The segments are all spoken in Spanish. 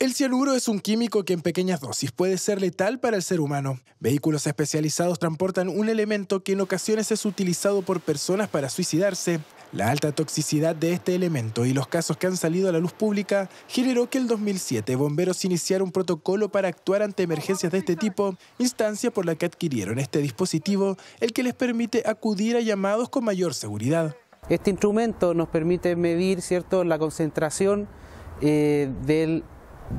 El cianuro es un químico que en pequeñas dosis puede ser letal para el ser humano. Vehículos especializados transportan un elemento que en ocasiones es utilizado por personas para suicidarse. La alta toxicidad de este elemento y los casos que han salido a la luz pública generó que el 2007 bomberos iniciaron un protocolo para actuar ante emergencias de este tipo, instancia por la que adquirieron este dispositivo, el que les permite acudir a llamados con mayor seguridad. Este instrumento nos permite medir ¿cierto? la concentración eh, del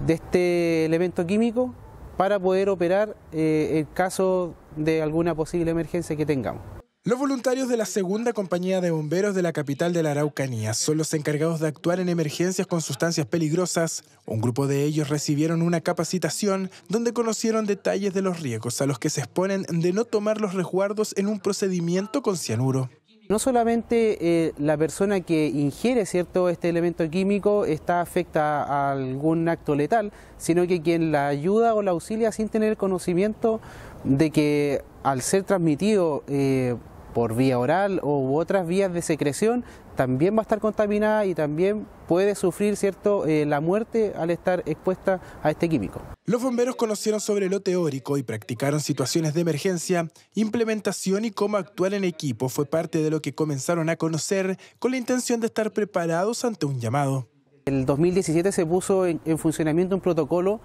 de este elemento químico para poder operar en eh, caso de alguna posible emergencia que tengamos. Los voluntarios de la segunda compañía de bomberos de la capital de la Araucanía son los encargados de actuar en emergencias con sustancias peligrosas. Un grupo de ellos recibieron una capacitación donde conocieron detalles de los riesgos a los que se exponen de no tomar los resguardos en un procedimiento con cianuro. No solamente eh, la persona que ingiere cierto este elemento químico está afecta a algún acto letal, sino que quien la ayuda o la auxilia sin tener conocimiento de que al ser transmitido eh, por vía oral u otras vías de secreción, también va a estar contaminada y también puede sufrir cierto, eh, la muerte al estar expuesta a este químico. Los bomberos conocieron sobre lo teórico y practicaron situaciones de emergencia. Implementación y cómo actuar en equipo fue parte de lo que comenzaron a conocer con la intención de estar preparados ante un llamado. El 2017 se puso en, funcionamiento un protocolo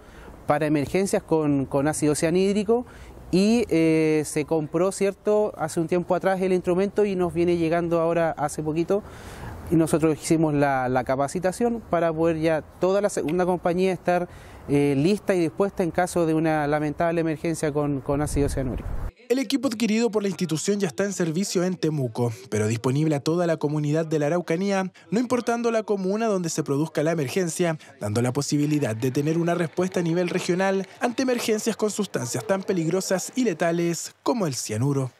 para emergencias con, con ácido cianhídrico y eh, se compró, ¿cierto?, hace un tiempo atrás el instrumento y nos viene llegando ahora hace poquito. Y nosotros hicimos la, capacitación para poder ya toda la segunda compañía estar eh, lista y dispuesta en caso de una lamentable emergencia con, con ácido cianúrico. El equipo adquirido por la institución ya está en servicio en Temuco, pero disponible a toda la comunidad de la Araucanía, no importando la comuna donde se produzca la emergencia, dando la posibilidad de tener una respuesta a nivel regional ante emergencias con sustancias tan peligrosas y letales como el cianuro.